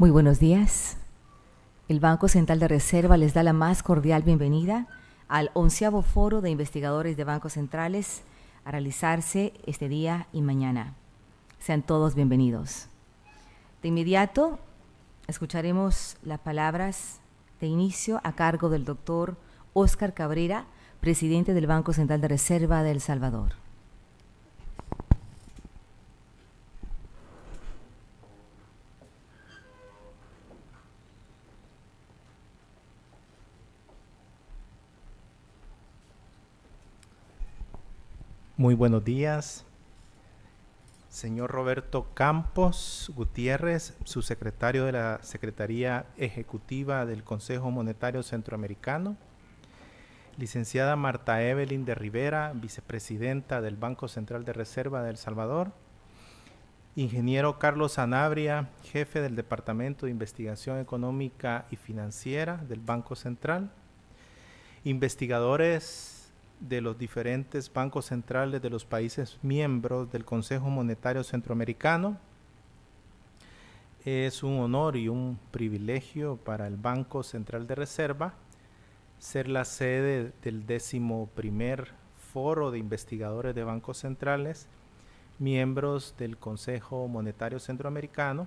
Muy buenos días. El Banco Central de Reserva les da la más cordial bienvenida al onceavo foro de investigadores de bancos centrales a realizarse este día y mañana. Sean todos bienvenidos. De inmediato escucharemos las palabras de inicio a cargo del doctor Oscar Cabrera, presidente del Banco Central de Reserva de El Salvador. Muy buenos días. Señor Roberto Campos Gutiérrez, subsecretario de la Secretaría Ejecutiva del Consejo Monetario Centroamericano. Licenciada Marta Evelyn de Rivera, vicepresidenta del Banco Central de Reserva de El Salvador. Ingeniero Carlos Anabria, jefe del Departamento de Investigación Económica y Financiera del Banco Central. Investigadores de los diferentes bancos centrales de los países miembros del Consejo Monetario Centroamericano. Es un honor y un privilegio para el Banco Central de Reserva ser la sede del décimo primer foro de investigadores de bancos centrales, miembros del Consejo Monetario Centroamericano,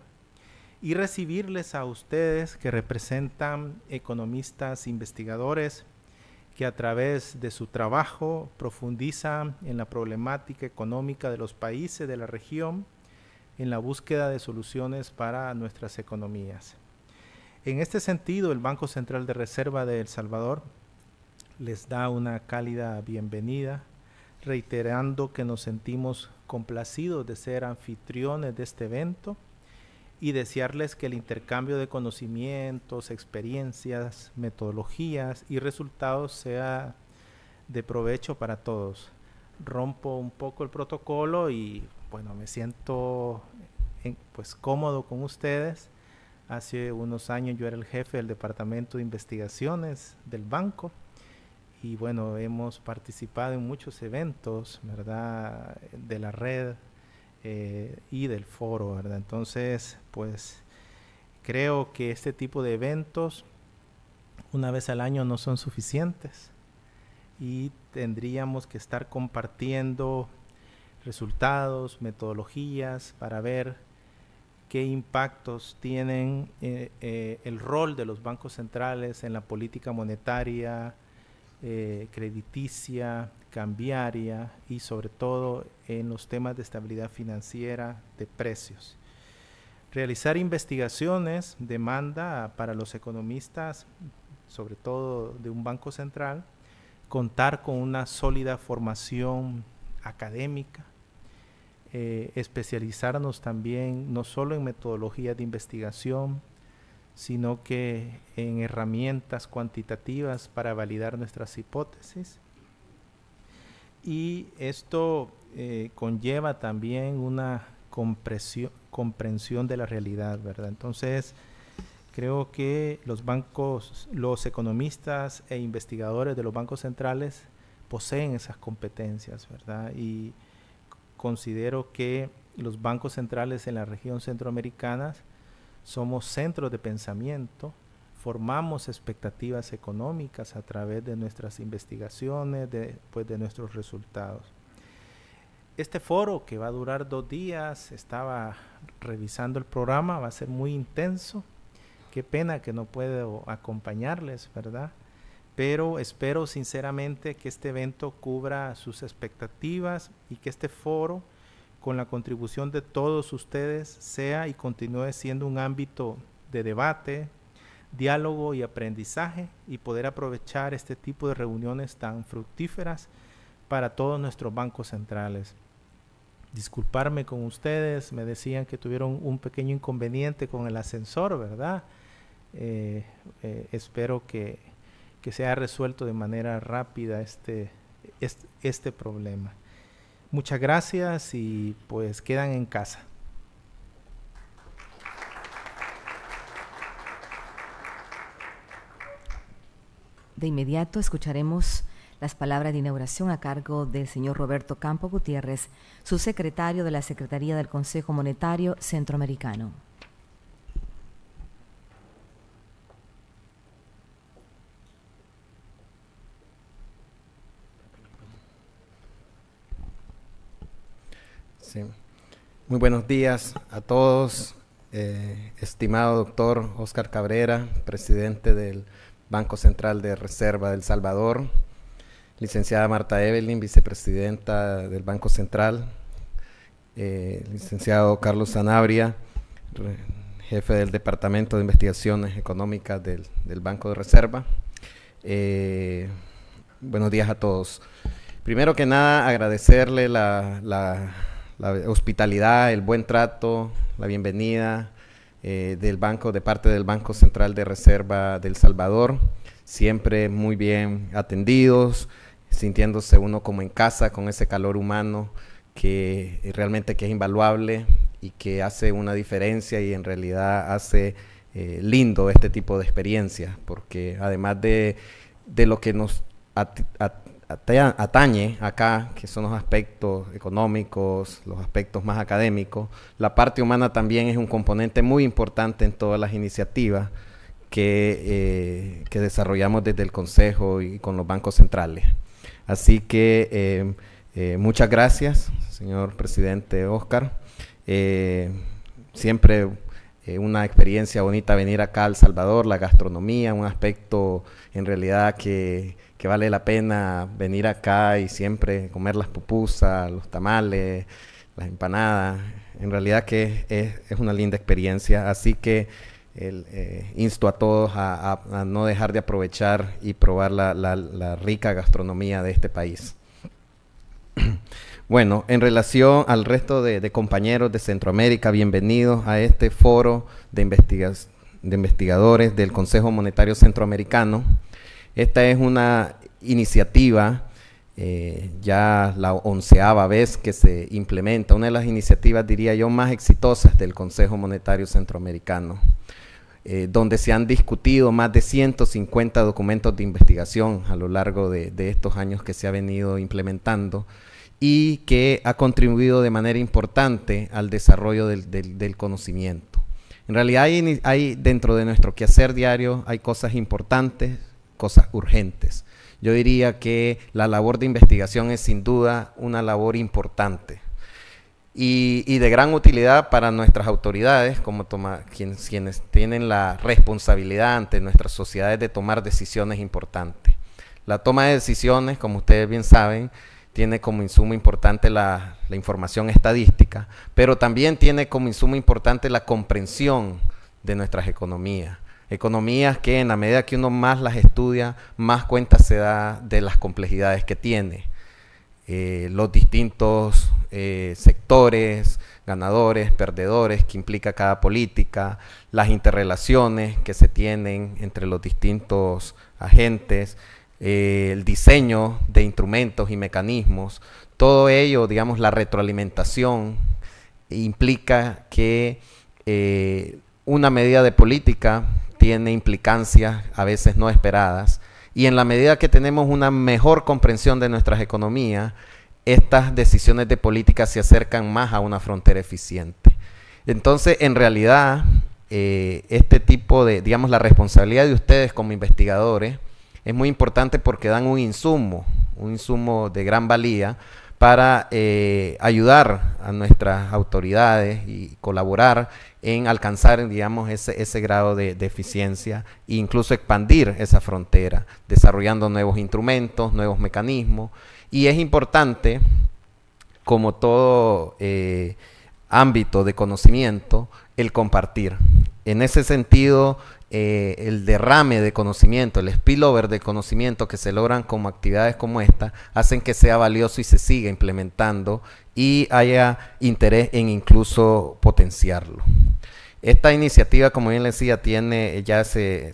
y recibirles a ustedes que representan economistas, investigadores, que a través de su trabajo profundiza en la problemática económica de los países de la región en la búsqueda de soluciones para nuestras economías. En este sentido, el Banco Central de Reserva de El Salvador les da una cálida bienvenida, reiterando que nos sentimos complacidos de ser anfitriones de este evento y desearles que el intercambio de conocimientos, experiencias, metodologías y resultados sea de provecho para todos. Rompo un poco el protocolo y bueno, me siento eh, pues cómodo con ustedes. Hace unos años yo era el jefe del departamento de investigaciones del banco y bueno, hemos participado en muchos eventos, ¿verdad? De la red eh, y del foro, ¿verdad? Entonces, pues creo que este tipo de eventos una vez al año no son suficientes y tendríamos que estar compartiendo resultados, metodologías para ver qué impactos tienen eh, eh, el rol de los bancos centrales en la política monetaria, crediticia, cambiaria y sobre todo en los temas de estabilidad financiera de precios. Realizar investigaciones demanda para los economistas, sobre todo de un banco central, contar con una sólida formación académica, eh, especializarnos también no solo en metodología de investigación, sino que en herramientas cuantitativas para validar nuestras hipótesis y esto eh, conlleva también una comprensión de la realidad, ¿verdad? Entonces, creo que los bancos, los economistas e investigadores de los bancos centrales poseen esas competencias, ¿verdad? Y considero que los bancos centrales en la región centroamericana somos centros de pensamiento formamos expectativas económicas a través de nuestras investigaciones, de, pues, de nuestros resultados. Este foro que va a durar dos días, estaba revisando el programa, va a ser muy intenso. Qué pena que no puedo acompañarles, ¿verdad? Pero espero sinceramente que este evento cubra sus expectativas y que este foro, con la contribución de todos ustedes, sea y continúe siendo un ámbito de debate, diálogo y aprendizaje y poder aprovechar este tipo de reuniones tan fructíferas para todos nuestros bancos centrales. Disculparme con ustedes, me decían que tuvieron un pequeño inconveniente con el ascensor, ¿verdad? Eh, eh, espero que, que se resuelto de manera rápida este, este problema. Muchas gracias y pues quedan en casa. De inmediato escucharemos las palabras de inauguración a cargo del señor Roberto Campo Gutiérrez, subsecretario de la Secretaría del Consejo Monetario Centroamericano. Sí. Muy buenos días a todos. Eh, estimado doctor Oscar Cabrera, presidente del Banco Central de Reserva del Salvador, licenciada Marta Evelyn, vicepresidenta del Banco Central, eh, licenciado Carlos Sanabria, jefe del Departamento de Investigaciones Económicas del, Banco de Reserva. Eh, buenos días a todos. Primero que nada, agradecerle la, la hospitalidad, el buen trato, la bienvenida, eh, del banco, de parte del Banco Central de Reserva del Salvador, siempre muy bien atendidos, sintiéndose uno como en casa con ese calor humano que realmente que es invaluable y que hace una diferencia y en realidad hace eh, lindo este tipo de experiencia, porque además de, lo que nos atañe acá, que son los aspectos económicos, los aspectos más académicos, la parte humana también es un componente muy importante en todas las iniciativas que, eh, desarrollamos desde el Consejo y con los bancos centrales. Así que eh, eh, muchas gracias, señor presidente Oscar. siempre una experiencia bonita venir acá a El Salvador, la gastronomía, un aspecto en realidad que que vale la pena venir acá y siempre comer las pupusas, los tamales, las empanadas. En realidad que es, una linda experiencia. Así que eh, insto a todos a, no dejar de aprovechar y probar la, rica gastronomía de este país. Bueno, en relación al resto de, compañeros de Centroamérica, bienvenidos a este foro de investigadores del Consejo Monetario Centroamericano. Esta es una iniciativa, eh, ya la onceava vez que se implementa, una de las iniciativas, diría yo, más exitosas del Consejo Monetario Centroamericano, eh, donde se han discutido más de 150 documentos de investigación a lo largo de, estos años que se ha venido implementando y que ha contribuido de manera importante al desarrollo del, conocimiento. En realidad dentro de nuestro quehacer diario hay cosas importantes, cosas urgentes. Yo diría que la labor de investigación es sin duda una labor importante y, de gran utilidad para nuestras autoridades, como quienes, quienes tienen la responsabilidad ante nuestras sociedades de tomar decisiones importantes. La toma de decisiones, como ustedes bien saben, tiene como insumo importante la, información estadística, pero también tiene como insumo importante la comprensión de nuestras economías. Economías que en la medida que uno más las estudia, más cuenta se da de las complejidades que tiene. Eh, los distintos eh, sectores, ganadores, perdedores que implica cada política, las interrelaciones que se tienen entre los distintos agentes, eh, el diseño de instrumentos y mecanismos, todo ello, digamos, la retroalimentación implica que una medida de política tiene implicancias a veces no esperadas y en la medida que tenemos una mejor comprensión de nuestras economías, estas decisiones de política se acercan más a una frontera eficiente. Entonces, en realidad, eh, este tipo de, digamos, la responsabilidad de ustedes como investigadores es muy importante porque dan un insumo, un insumo de gran valía para eh, ayudar a nuestras autoridades y colaborar en alcanzar, digamos, ese, grado de, eficiencia e incluso expandir esa frontera, desarrollando nuevos instrumentos, nuevos mecanismos. Y es importante, como todo eh, ámbito de conocimiento, el compartir. En ese sentido, eh, el derrame de conocimiento, el spillover de conocimiento que se logran como actividades como esta, hacen que sea valioso y se siga implementando y haya interés en incluso potenciarlo. Esta iniciativa, como bien les decía, tiene ya este,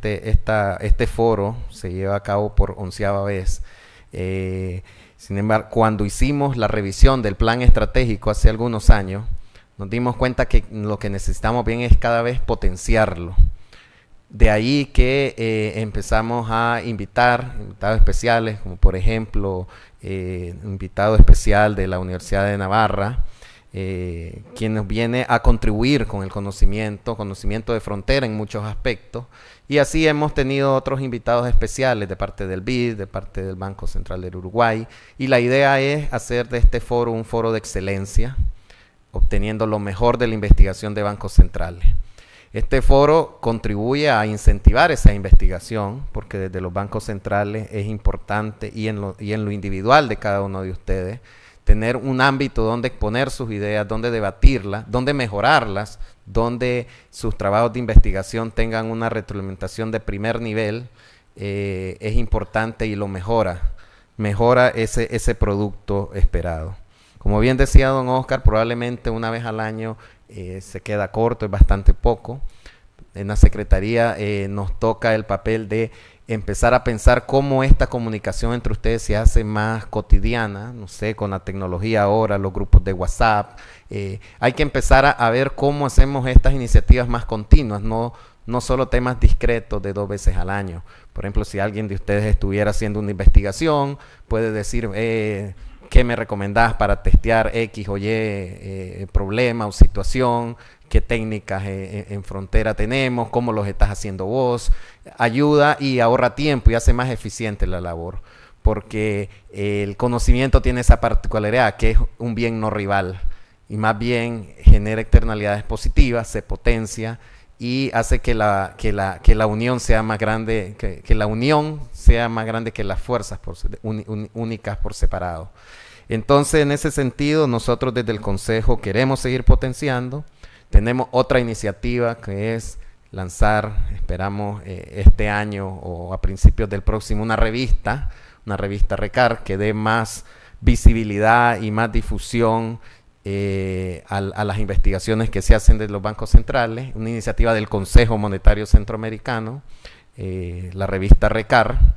este, foro, se lleva a cabo por onceava vez. Eh, sin embargo, cuando hicimos la revisión del plan estratégico hace algunos años, nos dimos cuenta que lo que necesitamos bien es cada vez potenciarlo. De ahí que eh, empezamos a invitar invitados especiales, como por ejemplo eh, un invitado especial de la Universidad de Navarra, eh, quien nos viene a contribuir con el conocimiento, conocimiento de frontera en muchos aspectos. Y así hemos tenido otros invitados especiales de parte del BID, de parte del Banco Central del Uruguay. Y la idea es hacer de este foro un foro de excelencia, obteniendo lo mejor de la investigación de bancos centrales. Este foro contribuye a incentivar esa investigación, porque desde los bancos centrales es importante y en lo, y en lo individual de cada uno de ustedes, tener un ámbito donde exponer sus ideas, donde debatirlas, donde mejorarlas, donde sus trabajos de investigación tengan una retroalimentación de primer nivel, eh, es importante y lo mejora, mejora ese, ese producto esperado. Como bien decía don Oscar, probablemente una vez al año eh, se queda corto, es bastante poco. En la Secretaría eh, nos toca el papel de empezar a pensar cómo esta comunicación entre ustedes se hace más cotidiana, no sé, con la tecnología ahora, los grupos de WhatsApp. Eh, hay que empezar a, ver cómo hacemos estas iniciativas más continuas, no, no solo temas discretos de dos veces al año. Por ejemplo, si alguien de ustedes estuviera haciendo una investigación, puede decir qué me recomendás para testear X o Y eh, eh, problema o situación, qué técnicas eh, en frontera tenemos, cómo los estás haciendo vos. Ayuda y ahorra tiempo y hace más eficiente la labor, porque el conocimiento tiene esa particularidad que es un bien no rival y más bien genera externalidades positivas, se potencia y hace que la, que la, unión sea más grande, que, la unión sea más grande que las fuerzas únicas por separado. Entonces, en ese sentido, nosotros desde el Consejo queremos seguir potenciando. Tenemos otra iniciativa que es lanzar, esperamos eh, este año o a principios del próximo, una revista, una revista Recar que dé más visibilidad y más difusión eh, a, las investigaciones que se hacen de los bancos centrales, una iniciativa del Consejo Monetario Centroamericano, eh, la revista Recar,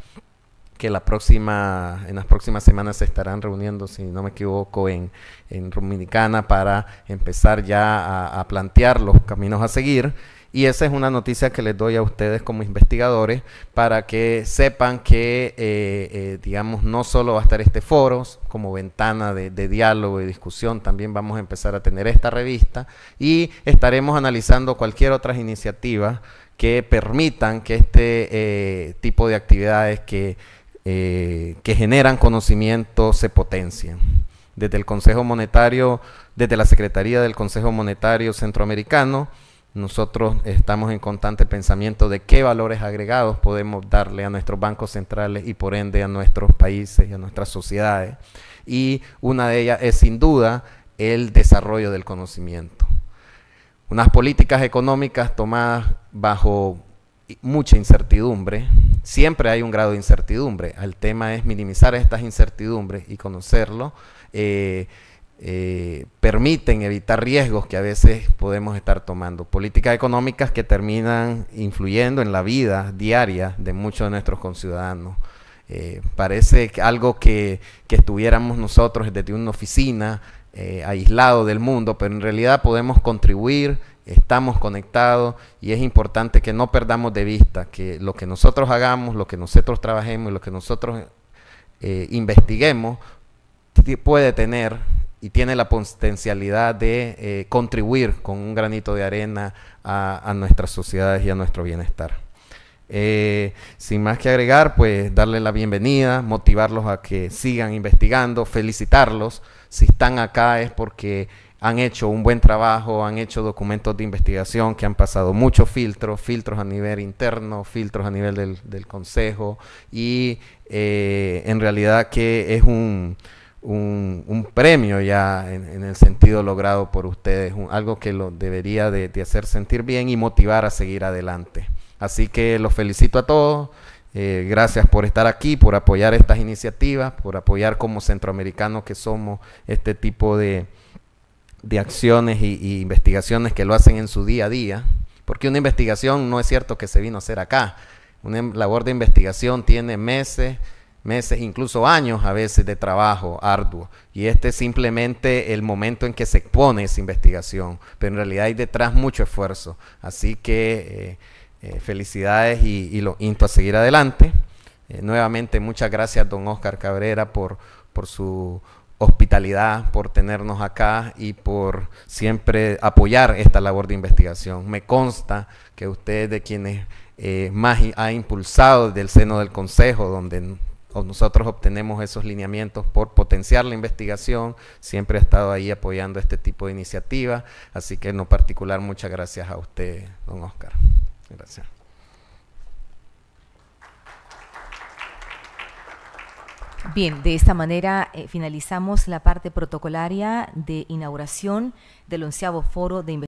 que la próxima, en las próximas semanas se estarán reuniendo, si no me equivoco, en, en Dominicana para empezar ya a, a plantear los caminos a seguir y esa es una noticia que les doy a ustedes como investigadores para que sepan que, eh, eh, digamos, no solo va a estar este foro como ventana de, diálogo y discusión, también vamos a empezar a tener esta revista y estaremos analizando cualquier otra iniciativa que permitan que este eh, tipo de actividades que, que generan conocimiento se potencien. Desde el Consejo Monetario, desde la Secretaría del Consejo Monetario Centroamericano, nosotros estamos en constante pensamiento de qué valores agregados podemos darle a nuestros bancos centrales y por ende a nuestros países y a nuestras sociedades. Y una de ellas es sin duda el desarrollo del conocimiento. Unas políticas económicas tomadas bajo mucha incertidumbre, siempre hay un grado de incertidumbre. El tema es minimizar estas incertidumbres y conocerlo. Eh, eh, permiten evitar riesgos que a veces podemos estar tomando. Políticas económicas que terminan influyendo en la vida diaria de muchos de nuestros conciudadanos. Eh, parece algo que, estuviéramos nosotros desde una oficina eh, aislado del mundo, pero en realidad podemos contribuir, estamos conectados y es importante que no perdamos de vista que lo que nosotros hagamos, lo que nosotros trabajemos y lo que nosotros investiguemos puede tener y tiene la potencialidad de eh, contribuir con un granito de arena a, nuestras sociedades y a nuestro bienestar. Eh, sin más que agregar, pues darle la bienvenida, motivarlos a que sigan investigando, felicitarlos. Si están acá es porque han hecho un buen trabajo, han hecho documentos de investigación que han pasado muchos filtros, filtros a nivel interno, filtros a nivel del, Consejo y eh, en realidad que es un un, premio ya en, el sentido logrado por ustedes, algo que lo debería de, hacer sentir bien y motivar a seguir adelante. Así que los felicito a todos. Eh, gracias por estar aquí, por apoyar estas iniciativas, por apoyar como centroamericanos que somos este tipo de, acciones y, investigaciones que lo hacen en su día a día, porque una investigación no es cierto que se vino a hacer acá. Una em, labor de investigación tiene meses, meses, incluso años a veces de trabajo arduo. Y este es simplemente el momento en que se expone esa investigación, pero en realidad hay detrás mucho esfuerzo. Así que eh, eh, felicidades y, lo into a seguir adelante. Eh, nuevamente muchas gracias don Oscar Cabrera por, su hospitalidad, por tenernos acá y por siempre apoyar esta labor de investigación. Me consta que usted es de quienes más ha impulsado desde el seno del Consejo, donde nosotros obtenemos esos lineamientos por potenciar la investigación. Siempre ha estado ahí apoyando este tipo de iniciativa. Así que en lo particular, muchas gracias a usted, don Oscar. Gracias. Bien, de esta manera eh, finalizamos la parte protocolaria de inauguración del onceavo foro de investigación.